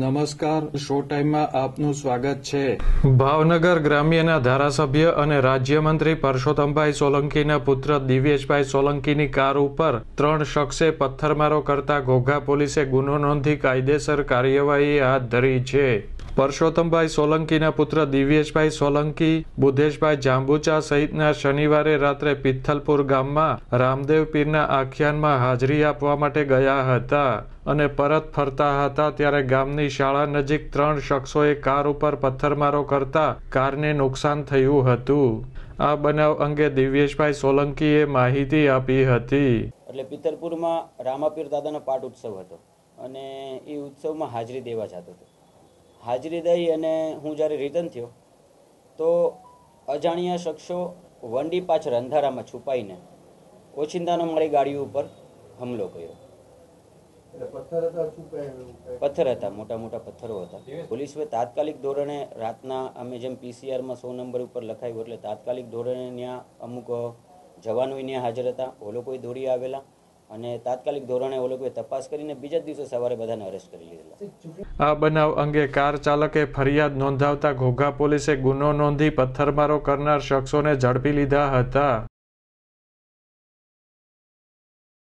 નમસ્કાર શો ટાઈમમાં આપનું સ્વાગત છે ભાવનગર ગ્રામ્યના ધારાસભ્ય અને રાજ્યમંત્રી પરસોત્તમભાઈ સોલંકીના પુત્ર દિવ્યેશભાઈ સોલંકીની કાર ઉપર ત્રણ શખ્સે પથ્થરમારો કરતા ઘોઘા પોલીસે ગુનો નોંધી કાયદેસર કાર્યવાહી હાથ ધરી છે પરસોત્તમભાઈ સોલંકીના પુત્ર દિવ્યેશભાઈ સોલંકી બુધેશભાઈ જાંબુચા સહિતના શનિવારે રાત્રે પિથલપુર ગામમાં રામદેવ પીરના આખ્યાનમાં હાજરી આપવા માટે ગયા હતા અને પરત ફરતા હતા ત્યારે ગામની શાળા નજીક ત્રણ શખ્સોએ કાર ઉપર પથ્થરમારો કરતા કારને નુકસાન થયું હતું આ બનાવ અંગે દિવ્યેશભાઈ સોલંકીએ માહિતી આપી હતી એટલે પિતરપુરમાં રામાપીર દાદાનો પાઠ ઉત્સવ હતો અને એ ઉત્સવમાં હાજરી દેવા જતો હતો હાજરી દઈ અને હું જ્યારે રિટર્ન થયો તો અજાણ્યા શખ્સો વંડી પાછળ અંધારામાં છુપાઈને ઓછિંતાનો મારી ગાડી ઉપર હુમલો કર્યો પથ્થર હતા મોટા મોટા પથ્થરો હતા પોલીસે તાત્કાલિક ધોરણે રાતના અમે જેમ પીસીઆરમાં સો નંબર ઉપર લખાયું એટલે તાત્કાલિક ધોરણે ત્યાં અમુક જવાનો ત્યાં હાજર હતા ઓલો કોઈ દોડી આવેલા અને તાત્કાલિક ધોરણે ઓલોકોએ તપાસ કરીને બીજા દિવસે સવારે બધાને અરેસ્ટ કરી લીધેલા આ બનાવ અંગે કાર ચાલકે ફરિયાદ નોંધાવતા ઘોઘા પોલીસે ગુનો નોંધી પથ્થરમારો કરનાર શખ્સોને ઝડપી લીધા હતા